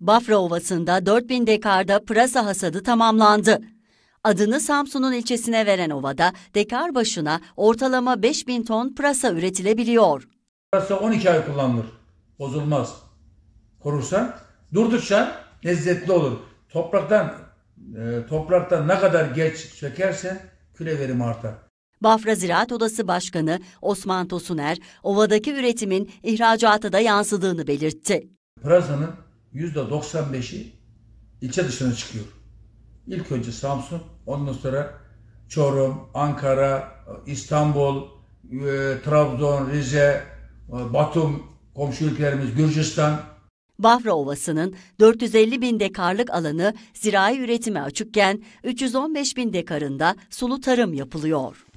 Bafra Ovası'nda 4000 dekarda pırasa hasadı tamamlandı. Adını Samsun'un ilçesine veren ovada dekar başına ortalama 5000 ton pırasa üretilebiliyor. Pırasa 12 ay kullanılır. Bozulmaz. Korursan, durdukça lezzetli olur. Topraktan e, topraktan ne kadar geç sökersen küle verim artar. Bafra Ziraat Odası Başkanı Osman Tosuner, ovadaki üretimin ihracata da yansıdığını belirtti. Pırasanın %95'i ilçe dışına çıkıyor. İlk önce Samsun, ondan sonra Çorum, Ankara, İstanbul, e, Trabzon, Rize, e, Batum, komşu ülkelerimiz Gürcistan, Bafra Ovası'nın 450 bin dekarlık alanı zirai üretime açıkken 315 bin dekarında sulu tarım yapılıyor.